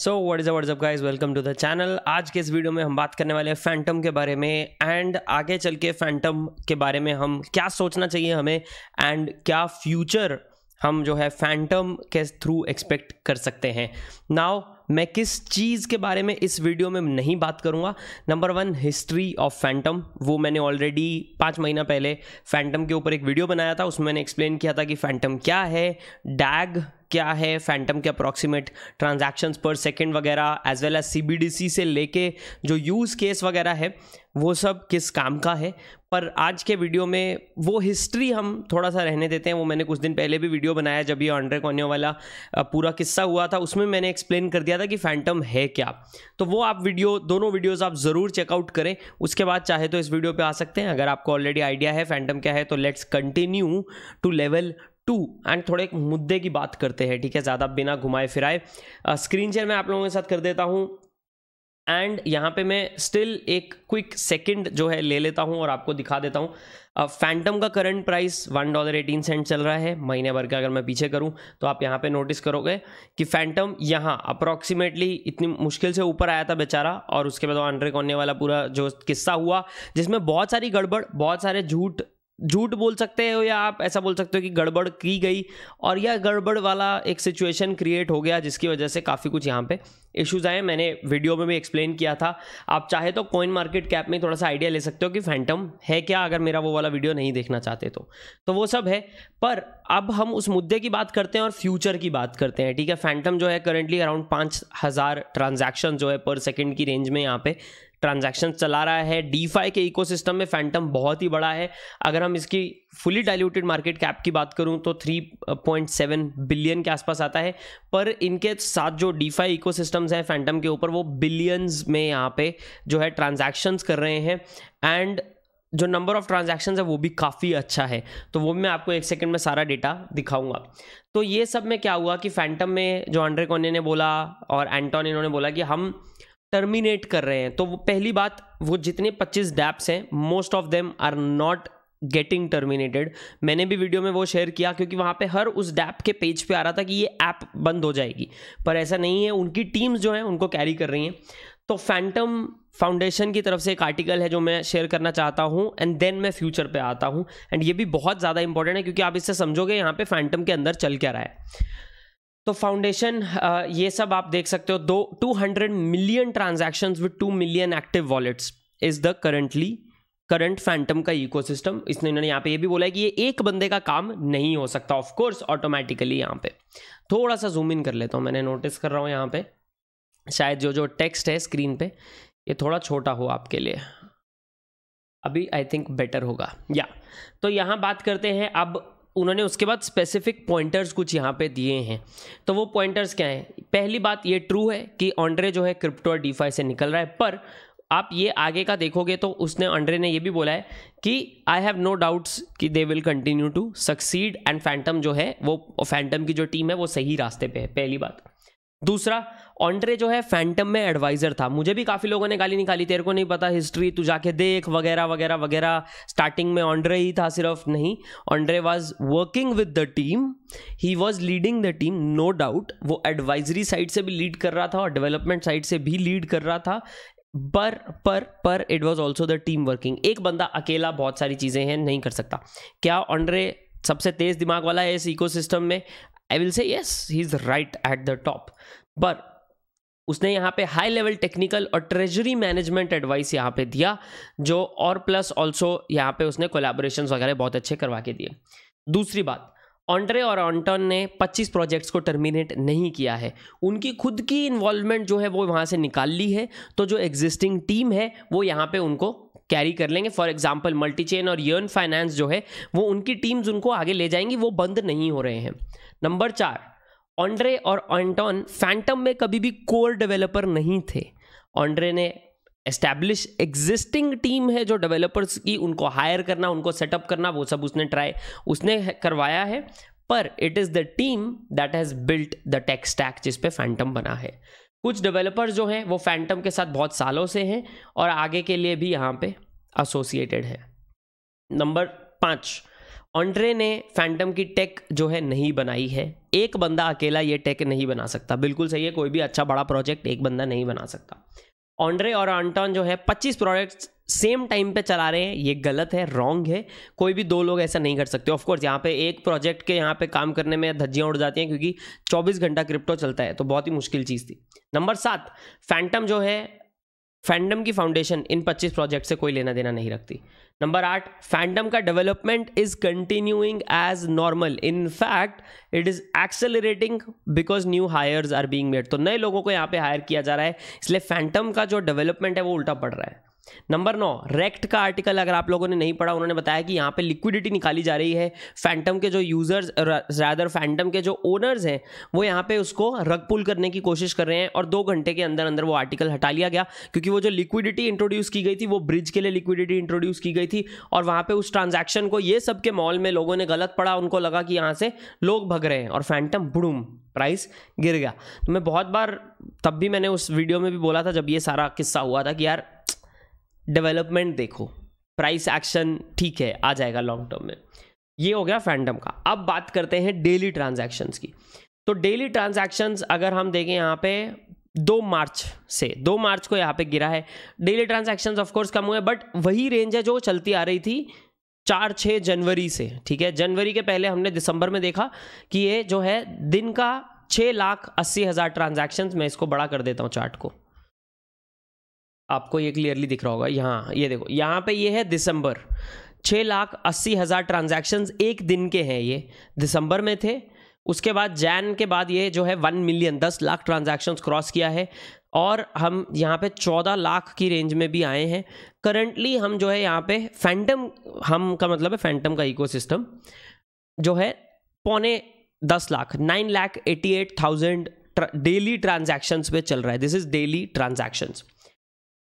So what is what's up guys welcome to the channel आज के इस वीडियो में हम बात करने वाले हैं फैंटम के बारे में एंड आगे चल के फैंटम के बारे में हम क्या सोचना चाहिए हमें एंड क्या फ्यूचर हम जो है फैंटम के थ्रू एक्सपेक्ट कर सकते हैं नाउ मैं किस चीज़ के बारे में इस वीडियो में नहीं बात करूँगा number one history of Fantom वो मैंने ऑलरेडी पाँच महीना पहले फैंटम के ऊपर एक वीडियो बनाया था उसमें मैंने एक्सप्लेन किया था कि फैंटम क्या है डैग क्या है फैंटम के अप्रॉक्सीमेट ट्रांजेक्शन्स पर सेकेंड वगैरह एज वेल एज सी से लेके जो यूज़ केस वगैरह है वो सब किस काम का है पर आज के वीडियो में वो हिस्ट्री हम थोड़ा सा रहने देते हैं वो मैंने कुछ दिन पहले भी वीडियो बनाया जब ये ऑन्ड्रे कॉन्यो वाला पूरा किस्सा हुआ था उसमें मैंने एक्सप्लेन कर दिया था कि फैंटम है क्या तो वो आप वीडियो दोनों वीडियोज़ आप ज़रूर चेकआउट करें उसके बाद चाहे तो इस वीडियो पर आ सकते हैं अगर आपको ऑलरेडी आइडिया है फैंटम क्या है तो let's continue to level two and थोड़े मुद्दे की बात करते हैं ठीक है ज़्यादा बिना घुमाए फिराए स्क्रीन शेयर मैं आप लोगों के साथ कर देता हूँ एंड यहाँ पे मैं स्टिल एक क्विक सेकंड जो है ले लेता हूँ और आपको दिखा देता हूँ फैंटम का current price one dollar eighteen cent चल रहा है महीने भर का अगर मैं पीछे करूँ तो आप यहाँ पे नोटिस करोगे कि फैंटम यहाँ अप्रॉक्सीमेटली इतनी मुश्किल से ऊपर आया था बेचारा और उसके बाद आंड्रे होने वाला पूरा जो किस्सा हुआ जिसमें बहुत सारी गड़बड़ बहुत सारे झूठ झूठ बोल सकते हो या आप ऐसा बोल सकते हो कि गड़बड़ की गई और यह गड़बड़ वाला एक सिचुएशन क्रिएट हो गया जिसकी वजह से काफ़ी कुछ यहाँ पे इश्यूज आए मैंने वीडियो में भी एक्सप्लेन किया था आप चाहे तो कॉइन मार्केट कैप में थोड़ा सा आइडिया ले सकते हो कि फैंटम है क्या अगर मेरा वो वाला वीडियो नहीं देखना चाहते तो तो वो सब है पर अब हम उस मुद्दे की बात करते हैं और फ्यूचर की बात करते हैं ठीक है फैंटम जो है करेंटली अराउंड पाँच हज़ार जो है पर सेकेंड की रेंज में यहाँ पर ट्रांजैक्शन चला रहा है डीफाई के इकोसिस्टम में फैंटम बहुत ही बड़ा है अगर हम इसकी फुली डाइल्यूटेड मार्केट कैप की बात करूं तो 3.7 बिलियन के आसपास आता है पर इनके साथ जो डीफाई इकोसिस्टम्स हैं फैंटम के ऊपर वो बिलियंस में यहाँ पे जो है ट्रांजैक्शंस कर रहे हैं एंड जो नंबर ऑफ ट्रांजेक्शन है वो भी काफ़ी अच्छा है तो वो मैं आपको एक सेकंड में सारा डेटा दिखाऊंगा तो ये सब में क्या हुआ कि फैंटम में जो अंड्रे कोने ने बोला और एंटोन इन्होंने बोला कि हम टर्मिनेट कर रहे हैं तो वो पहली बात वो जितने 25 डैप्स हैं most of them are not getting terminated मैंने भी वीडियो में वो शेयर किया क्योंकि वहाँ पे हर उस डैप के पेज पे आ रहा था कि ये ऐप बंद हो जाएगी पर ऐसा नहीं है उनकी टीम्स जो हैं उनको कैरी कर रही हैं तो फैंटम फाउंडेशन की तरफ से एक आर्टिकल है जो मैं शेयर करना चाहता हूँ एंड देन मैं फ्यूचर पे आता हूँ एंड ये भी बहुत ज़्यादा इंपॉर्टेंट है क्योंकि आप इससे समझोगे यहाँ पे फैंटम के अंदर चल क्या रहा है तो फाउंडेशन uh, ये सब आप देख सकते हो दो two hundred million transaction with two million active wallets is the currently current Fantom का इकोसिस्टम इसने इन्होंने यहाँ पे ये भी बोला है कि ये एक बंदे का काम नहीं हो सकता ऑफकोर्स ऑटोमेटिकली यहाँ पे थोड़ा सा जूम इन कर लेता हूँ मैंने नोटिस कर रहा हूँ यहाँ पे शायद जो जो टेक्स्ट है स्क्रीन पे ये थोड़ा छोटा हो आपके लिए अभी आई थिंक बेटर होगा या तो यहाँ बात करते हैं अब उन्होंने उसके बाद स्पेसिफिक पॉइंटर्स कुछ यहाँ पे दिए हैं तो वो पॉइंटर्स क्या हैं पहली बात ये ट्रू है कि ऑनड्रे जो है क्रिप्टो और डीफाई से निकल रहा है पर आप ये आगे का देखोगे तो उसने ऑंड्रे ने ये भी बोला है कि आई हैव नो डाउट्स कि they will continue to succeed and Fantom जो है वो फैंटम की जो टीम है वो सही रास्ते पे है पहली बात दूसरा ऑन्ट्रे जो है फैंटम में एडवाइजर था मुझे भी काफ़ी लोगों ने गाली निकाली तेरे को नहीं पता हिस्ट्री तू जाके देख वगैरह वगैरह वगैरह स्टार्टिंग में ऑन्ड्रे ही था सिर्फ नहीं Andre was working with the team he was leading the team no doubt वो एडवाइजरी साइड से भी लीड कर रहा था और डेवलपमेंट साइड से भी लीड कर रहा था पर पर पर it was also the team working एक बंदा अकेला बहुत सारी चीज़ें हैं नहीं कर सकता क्या ऑन्ड्रे सबसे तेज दिमाग वाला है इस इकोसिस्टम में I will say yes he is right at the top पर उसने यहाँ पे हाई लेवल टेक्निकल और ट्रेजरी मैनेजमेंट एडवाइस यहाँ पे दिया जो और प्लस ऑल्सो यहाँ पे उसने कोलेबोरेशन वगैरह बहुत अच्छे करवा के दिए दूसरी बात ऑन्ड्रे और ऑन्टन ने 25 प्रोजेक्ट्स को टर्मिनेट नहीं किया है उनकी खुद की इन्वॉल्वमेंट जो है वो वहाँ से निकाल ली है तो जो एग्जिस्टिंग टीम है वो यहाँ पे उनको कैरी कर लेंगे फॉर एग्जाम्पल मल्टीचेन और यर्न फाइनेंस जो है वो उनकी टीम्स उनको आगे ले जाएंगी वो बंद नहीं हो रहे हैं नंबर चार ऑन्ड्रे और ऑन्टॉन फैंटम में कभी भी कोर डेवलपर नहीं थे ऑन्ड्रे ने एस्टैब्लिश एग्जिस्टिंग टीम है जो डेवलपर्स की उनको हायर करना उनको सेटअप करना वो सब उसने ट्राई उसने करवाया है पर it is the team that has built the tech stack जिस पे फैंटम बना है कुछ डेवलपर्स जो हैं वो फैंटम के साथ बहुत सालों से हैं और आगे के लिए भी यहाँ पे एसोसिएटेड है नंबर पाँच ऑन्ड्रे ने फैंटम की टेक जो है नहीं बनाई है एक बंदा अकेला ये टेक नहीं बना सकता बिल्कुल सही है कोई भी अच्छा बड़ा प्रोजेक्ट एक बंदा नहीं बना सकता ऑन्ड्रे और आंटॉन जो है 25 प्रोजेक्ट्स सेम टाइम पे चला रहे हैं ये गलत है रॉन्ग है कोई भी दो लोग ऐसा नहीं कर सकते ऑफकोर्स यहाँ पे एक प्रोजेक्ट के यहाँ पे काम करने में धज्जियाँ उड़ जाती हैं क्योंकि 24 घंटा क्रिप्टो चलता है तो बहुत ही मुश्किल चीज़ थी नंबर सात फैंटम जो है फैंडम की फाउंडेशन इन 25 प्रोजेक्ट से कोई लेना देना नहीं रखती नंबर आठ फैंडम का development is continuing as normal in fact it is accelerating because new hires are being made तो नए लोगों को यहाँ पे हायर किया जा रहा है इसलिए फैंटम का जो डेवलपमेंट है वो उल्टा पड़ रहा है नंबर नौ रेक्ट का आर्टिकल अगर आप लोगों ने नहीं पढ़ा उन्होंने बताया कि यहाँ पे लिक्विडिटी निकाली जा रही है फैंटम के जो यूजर्स ज़्यादा फैंटम के जो ओनर्स हैं वो यहाँ पे उसको रग पुल करने की कोशिश कर रहे हैं और दो घंटे के अंदर अंदर वो आर्टिकल हटा लिया गया क्योंकि वो जो लिक्विडिटी इंट्रोड्यूस की गई थी वो ब्रिज के लिए लिक्विडिटी इंट्रोड्यूस की गई थी और वहाँ पर उस ट्रांजेक्शन को ये सब के मॉल में लोगों ने गलत पढ़ा उनको लगा कि यहाँ से लोग भग रहे हैं और फैंटम बुड़ूम प्राइस गिर गया तो मैं बहुत बार तब भी मैंने उस वीडियो में भी बोला था जब ये सारा किस्सा हुआ था कि यार डेवलपमेंट देखो प्राइस एक्शन ठीक है आ जाएगा लॉन्ग टर्म में ये हो गया फैंडम का अब बात करते हैं डेली ट्रांजैक्शंस की तो डेली ट्रांजैक्शंस अगर हम देखें यहाँ पे दो मार्च से दो मार्च को यहाँ पे गिरा है डेली ट्रांजेक्शन ऑफकोर्स कम हुए बट वही रेंज है जो चलती आ रही थी चार छः जनवरी से ठीक है जनवरी के पहले हमने दिसंबर में देखा कि ये जो है दिन का छः लाख अस्सी हज़ार ट्रांजेक्शन्स मैं इसको बड़ा कर देता हूँ चार्ट को आपको ये क्लियरली दिख रहा होगा यहाँ ये देखो यहाँ पे ये है दिसंबर छः लाख अस्सी हज़ार ट्रांजेक्शन एक दिन के हैं ये दिसंबर में थे उसके बाद जैन के बाद ये जो है वन मिलियन दस लाख ट्रांजेक्शन्स क्रॉस किया है और हम यहाँ पे चौदह लाख की रेंज में भी आए हैं करंटली हम जो है यहाँ पे फैंटम हम का मतलब है फैंटम का इकोसिस्टम जो है पौने दस lakh nine lakh eighty eight thousand daily transactions पे चल रहा है this is daily transactions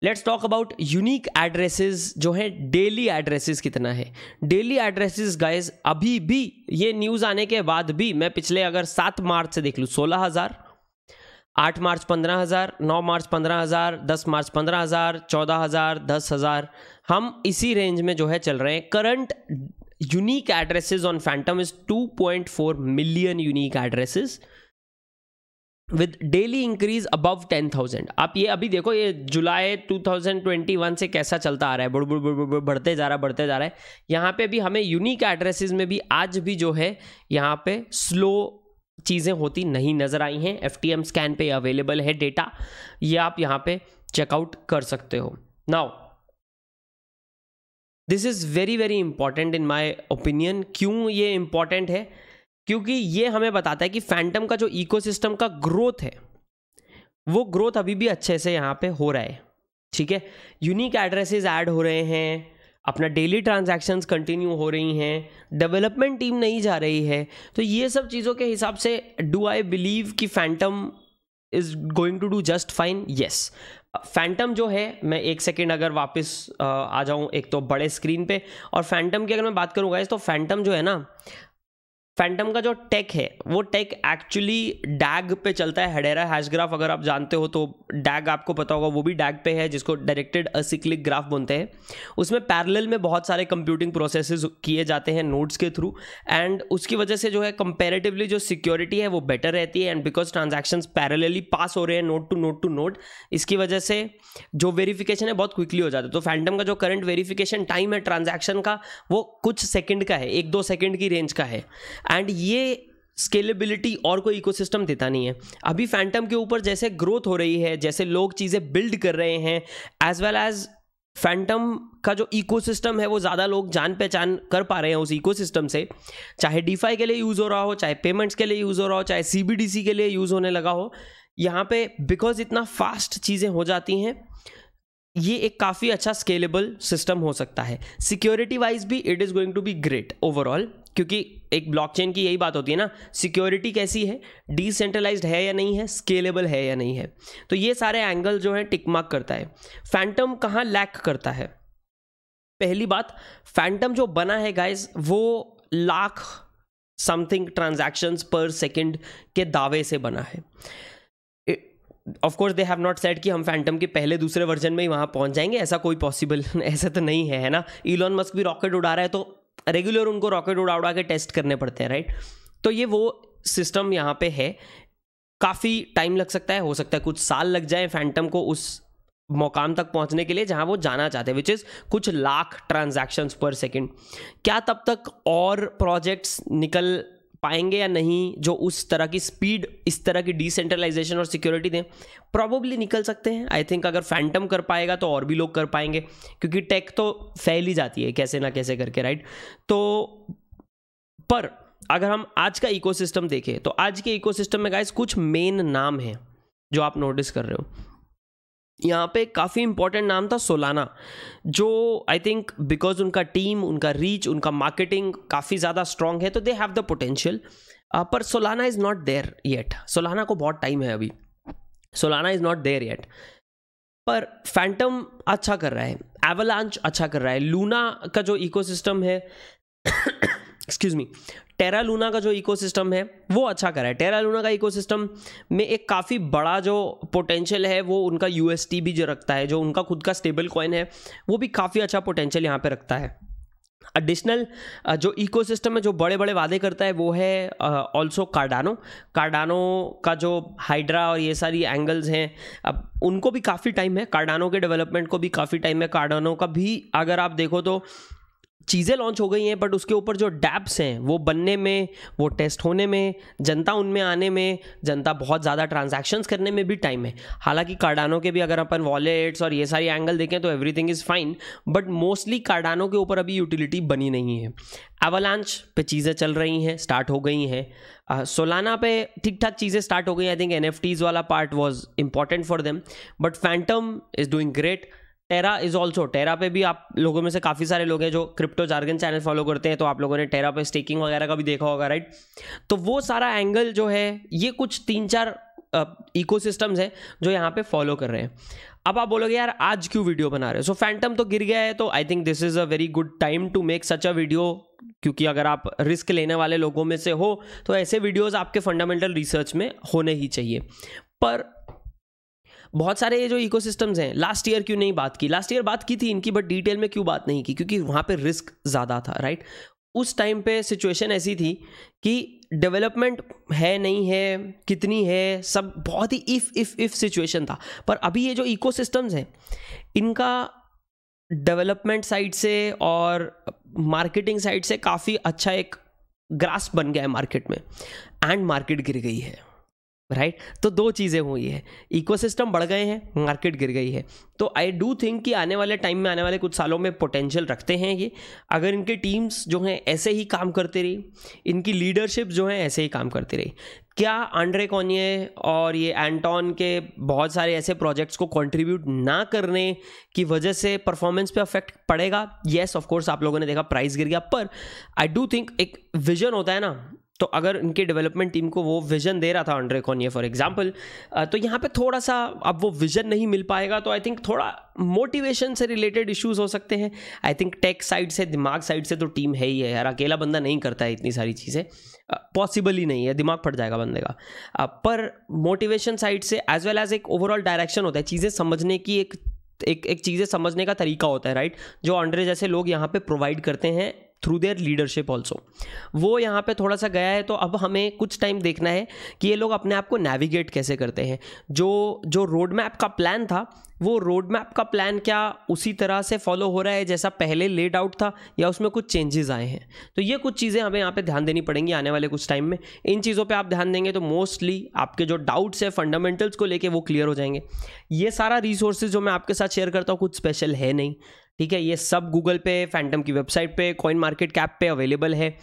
let's talk about unique addresses जो है डेली एड्रेसेस कितना है डेली एड्रेसेस गाइस अभी भी ये न्यूज़ आने के बाद भी मैं पिछले अगर सात मार्च से देख लूँ सोलह हज़ार आठ मार्च पंद्रह हज़ार नौ मार्च पंद्रह हज़ार दस मार्च पंद्रह हज़ार चौदह हज़ार दस हज़ार हम इसी रेंज में जो है चल रहे हैं current unique addresses on Fantom is four million unique addresses with daily increase above ten thousand आप ये अभी देखो ये July two thousand twenty one से कैसा चलता आ रहा है बुड़ बुड़ बुड़ बुड़ बढ़ते जा रहा है बढ़ते जा रहा है यहाँ पे भी हमें यूनिक एड्रेसेस में भी आज भी जो है यहाँ पे स्लो चीज़ें होती नहीं नज़र आई हैं एफ टी एम स्कैन पे अवेलेबल है डेटा ये आप यहाँ पे चेकआउट कर सकते हो now this is very very important in my opinion क्यों ये इंपॉर्टेंट है क्योंकि ये हमें बताता है कि फैंटम का जो इकोसिस्टम का ग्रोथ है वो ग्रोथ अभी भी अच्छे से यहाँ पे हो रहा है ठीक है यूनिक एड्रेसेस ऐड हो रहे हैं अपना डेली ट्रांजैक्शंस कंटिन्यू हो रही हैं डेवलपमेंट टीम नहीं जा रही है तो ये सब चीज़ों के हिसाब से डू आई बिलीव कि Fantom is going to do just fine yes Fantom जो है मैं एक सेकेंड अगर वापस आ जाऊँ एक तो बड़े स्क्रीन पे और फैंटम की अगर मैं बात करूँगा इस तो फैंटम जो है ना फैंटम का जो टेक है वो टेक एक्चुअली डैग पे चलता है हडेरा हैशग्राफ अगर आप जानते हो तो डैग आपको पता होगा वो भी डैग पे है जिसको डायरेक्टेड असिक्लिक ग्राफ बोलते हैं उसमें पैरेलल में बहुत सारे कंप्यूटिंग प्रोसेस किए जाते हैं नोड्स के थ्रू एंड उसकी वजह से जो है कंपेरेटिवली जो सिक्योरिटी है वो बेटर रहती है and because transaction parallelly pass हो रहे हैं node to node to node इसकी वजह से जो वेरीफिकेशन है बहुत क्विकली हो जाता है तो फैंटम का जो करंट वेरीफिकेशन टाइम है ट्रांजेक्शन का वो कुछ सेकेंड का है एक दो सेकेंड की रेंज का है एंड ये स्केलेबिलिटी और कोई इकोसिस्टम देता नहीं है अभी फैंटम के ऊपर जैसे ग्रोथ हो रही है जैसे लोग चीज़ें बिल्ड कर रहे हैं एज वेल एज फैंटम का जो इकोसिस्टम है वो ज़्यादा लोग जान पहचान कर पा रहे हैं उस इकोसिस्टम से चाहे डीफाई के लिए यूज़ हो रहा हो चाहे पेमेंट्स के लिए यूज़ हो रहा हो चाहे सी के लिए यूज़ होने लगा हो यहाँ पे बिकॉज इतना फास्ट चीज़ें हो जाती हैं ये एक काफ़ी अच्छा स्केलेबल सिस्टम हो सकता है सिक्योरिटी वाइज भी it is going to be great overall क्योंकि एक ब्लॉकचेन की यही बात होती है ना सिक्योरिटी कैसी है डिसेंट्रलाइज है या नहीं है स्केलेबल है या नहीं है तो ये सारे एंगल जो है टिकमार्क करता है फैंटम कहाँ लैक करता है पहली बात फैंटम जो बना है गाइज वो lakh something transactions per second के दावे से बना है of course they have not set कि हम फैंटम के पहले दूसरे वर्जन में ही वहाँ पहुँच जाएंगे ऐसा कोई पॉसिबल ऐसा तो नहीं है है ना इलॉन मस्क भी रॉकेट उड़ा रहा है तो रेगुलर उनको रॉकेट उड़ा उड़ा के टेस्ट करने पड़ते हैं राइट तो ये वो सिस्टम यहाँ पे है काफ़ी टाइम लग सकता है हो सकता है कुछ साल लग जाए फैंटम को उस मुकाम तक पहुंचने के लिए जहां वो जाना चाहते हैं विच इज़ कुछ लाख ट्रांजैक्शंस पर सेकंड क्या तब तक और प्रोजेक्ट्स निकल पाएंगे या नहीं जो उस तरह की स्पीड इस तरह की डिसेंट्रलाइजेशन और सिक्योरिटी दें प्रॉबली निकल सकते हैं आई थिंक अगर फैंटम कर पाएगा तो और भी लोग कर पाएंगे क्योंकि टेक तो फैल ही जाती है कैसे ना कैसे करके राइट तो पर अगर हम आज का इकोसिस्टम देखें तो आज के इकोसिस्टम में गाइस कुछ मेन नाम हैं जो आप नोटिस कर रहे हो यहाँ पे काफ़ी इंपॉर्टेंट नाम था सोलाना जो आई थिंक बिकॉज उनका टीम उनका रीच उनका मार्केटिंग काफ़ी ज़्यादा स्ट्रांग है तो दे हैव द पोटेंशियल पर Solana is not there yet Solana को बहुत टाइम है अभी Solana is not there yet पर फैंटम अच्छा कर रहा है एवलांच अच्छा कर रहा है लूना का जो इकोसिस्टम है एक्सक्यूज मी टेरा लूना का जो इकोसिस्टम है वो अच्छा करा है टेरा लूना का इकोसिस्टम में एक काफ़ी बड़ा जो पोटेंशियल है वो उनका यू भी जो रखता है जो उनका खुद का स्टेबल कॉइन है वो भी काफ़ी अच्छा पोटेंशियल यहाँ पर रखता है एडिशनल जो इकोसिस्टम में जो बड़े बड़े वादे करता है वो है ऑल्सो कार्डानो कार्डानो का जो हाइड्रा और ये सारी एंगल्स हैं अब उनको भी काफ़ी टाइम है कार्डानो के डेवलपमेंट को भी काफ़ी टाइम है कार्डानो का भी अगर आप देखो तो चीज़ें लॉन्च हो गई हैं बट उसके ऊपर जो डैप्स हैं वो बनने में वो टेस्ट होने में जनता उनमें आने में जनता बहुत ज़्यादा ट्रांजेक्शन्स करने में भी टाइम है हालांकि कार्डानों के भी अगर अपन वॉलेट्स और ये सारी एंगल देखें तो everything is fine but mostly Cardano के ऊपर अभी यूटिलिटी बनी नहीं है एवलांच पे चीज़ें चल रही हैं स्टार्ट हो गई हैं सोलाना पे ठीक ठाक चीज़ें स्टार्ट हो गई आई थिंक एन वाला part was important for them but Fantom is doing great Terra is also Terra पे भी आप लोगों में से काफ़ी सारे लोग हैं जो क्रिप्टो जार्गन चैनल फॉलो करते हैं तो आप लोगों ने टेरा पे स्टेकिंग वगैरह का भी देखा होगा राइट तो वो सारा एंगल जो है ये कुछ तीन चार इकोसिस्टम्स हैं जो यहाँ पे फॉलो कर रहे हैं अब आप बोलोगे यार आज क्यों वीडियो बना रहे हो सो फैंटम तो गिर गया है तो I think this is a very good time to make such a video क्योंकि अगर आप रिस्क लेने वाले लोगों में से हो तो ऐसे वीडियोज़ आपके फंडामेंटल रिसर्च में होने ही चाहिए पर बहुत सारे जो सिस्टम्स हैं लास्ट ईयर क्यों नहीं बात की लास्ट ईयर बात की थी इनकी बट डिटेल में क्यों बात नहीं की क्योंकि वहाँ पर रिस्क ज़्यादा था राइट उस टाइम पे सिचुएशन ऐसी थी कि डेवलपमेंट है नहीं है कितनी है सब बहुत ही इफ़ इफ़ इफ़ सिचुएशन था पर अभी ये जो इकोसिस्टम्स हैं इनका डेवलपमेंट साइड से और मार्केटिंग साइड से काफ़ी अच्छा एक ग्रास बन गया है मार्केट में एंड मार्केट गिर गई है राइट right? तो दो चीज़ें हुई है इकोसिस्टम बढ़ गए हैं मार्केट गिर गई है तो आई डू थिंक कि आने वाले टाइम में आने वाले कुछ सालों में पोटेंशियल रखते हैं ये अगर इनके टीम्स जो हैं ऐसे ही काम करती रही इनकी लीडरशिप जो है ऐसे ही काम करती रही क्या आंड्रे कॉनिये और ये एंटॉन के बहुत सारे ऐसे प्रोजेक्ट्स को कंट्रीब्यूट ना करने की वजह से परफॉर्मेंस पे अफेक्ट पड़ेगा येस ऑफकोर्स आप लोगों ने देखा प्राइस गिर गया पर आई डू थिंक एक विजन होता है ना तो अगर उनके डेवलपमेंट टीम को वो विजन दे रहा था अंड्रे कॉनिया फॉर एग्जाम्पल तो यहाँ पे थोड़ा सा अब वो विजन नहीं मिल पाएगा तो आई थिंक थोड़ा मोटिवेशन से रिलेटेड इश्यूज हो सकते हैं आई थिंक टेक साइड से दिमाग साइड से तो टीम है ही है यार अकेला बंदा नहीं करता है इतनी सारी चीज़ें पॉसिबल ही नहीं है दिमाग फट जाएगा बंदे का uh, पर मोटिवेशन साइड से एज वेल एज एक ओवरऑल डायरेक्शन होता है चीज़ें समझने की एक एक एक चीज़ें समझने का तरीका होता है राइट जो अंड्रे जैसे लोग यहाँ पे प्रोवाइड करते हैं थ्रू देयर लीडरशिप ऑल्सो वो यहाँ पे थोड़ा सा गया है तो अब हमें कुछ टाइम देखना है कि ये लोग अपने आप को नेविगेट कैसे करते हैं जो जो रोड मैप का प्लान था वो रोड मैप का प्लान क्या उसी तरह से फॉलो हो रहा है जैसा पहले लेड आउट था या उसमें कुछ चेंजेस आए हैं तो ये कुछ चीज़ें हमें यहाँ पे ध्यान देनी पड़ेंगी आने वाले कुछ टाइम में इन चीज़ों पे आप ध्यान देंगे तो मोस्टली आपके जो डाउट्स है फंडामेंटल्स को लेके वो क्लियर हो जाएंगे ये सारा रिसोर्सेज जो मैं आपके साथ शेयर करता हूँ कुछ स्पेशल है नहीं ठीक है ये सब गूगल पे फैंटम की वेबसाइट पे कॉइन मार्केट कैप पे अवेलेबल है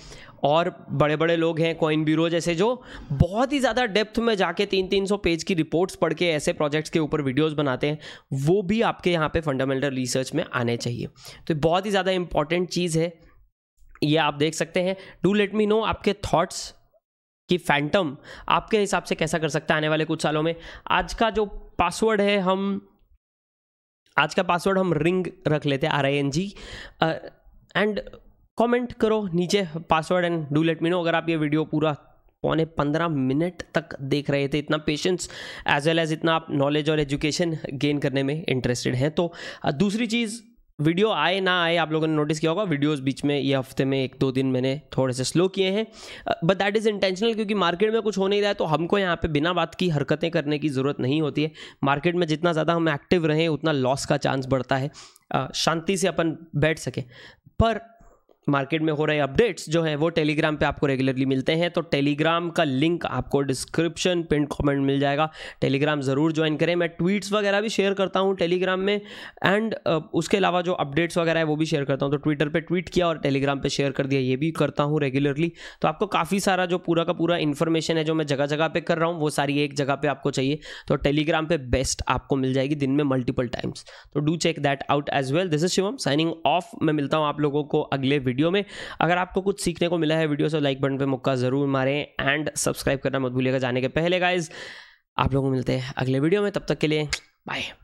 और बड़े बड़े लोग हैं कॉइन ब्यूरो जैसे जो बहुत ही ज़्यादा डेप्थ में जाके तीन तीन सौ पेज की रिपोर्ट्स पढ़ के ऐसे प्रोजेक्ट्स के ऊपर वीडियोस बनाते हैं वो भी आपके यहाँ पे फंडामेंटल रिसर्च में आने चाहिए तो बहुत ही ज़्यादा इंपॉर्टेंट चीज़ है ये आप देख सकते हैं डू लेट मी नो आपके थॉट्स कि फैंटम आपके हिसाब से कैसा कर सकता है आने वाले कुछ सालों में आज का जो पासवर्ड है हम आज का पासवर्ड हम रिंग रख लेते हैं R I N G and comment करो नीचे password and do let me know अगर आप ये वीडियो पूरा पौने पंद्रह मिनट तक देख रहे थे इतना पेशेंस एज वेल एज इतना आप नॉलेज और एजुकेशन गेन करने में इंटरेस्टेड हैं तो दूसरी चीज़ वीडियो आए ना आए आप लोगों ने नोटिस किया होगा वीडियोस बीच में ये हफ्ते में एक दो दिन मैंने थोड़े से स्लो किए हैं बट दैट इज़ इंटेंशनल क्योंकि मार्केट में कुछ हो नहीं रहा है तो हमको यहाँ पे बिना बात की हरकतें करने की ज़रूरत नहीं होती है मार्केट में जितना ज़्यादा हम एक्टिव रहें उतना लॉस का चांस बढ़ता है शांति से अपन बैठ सकें पर मार्केट में हो रहे अपडेट्स जो हैं वो टेलीग्राम पे आपको रेगुलरली मिलते हैं तो टेलीग्राम का लिंक आपको डिस्क्रिप्शन पिन कमेंट मिल जाएगा टेलीग्राम ज़रूर ज्वाइन करें मैं ट्वीट्स वगैरह भी शेयर करता हूँ टेलीग्राम में एंड उसके अलावा जो अपडेट्स वगैरह है वो भी शेयर करता हूँ तो ट्विटर पर ट्वीट किया और टेलीग्राम पर शेयर कर दिया ये भी करता हूँ रेगुलरली तो आपको काफ़ी सारा जो पूरा का पूरा इन्फॉर्मेशन है जो मैं जगह जगह पर कर रहा हूँ वो सारी एक जगह पर आपको चाहिए तो टेलीग्राम पर बेस्ट आपको मिल जाएगी दिन में मल्टीपल टाइम्स तो do check that out as well this is Shivam signing off मैं मिलता हूँ आप लोगों को अगले वीडियो वीडियो में अगर आपको कुछ सीखने को मिला है वीडियो से लाइक बटन पर मुक्का ज़रूर मारें एंड सब्सक्राइब करना मत भूलिएगा जाने के पहले गाइज आप लोगों को मिलते हैं अगले वीडियो में तब तक के लिए बाय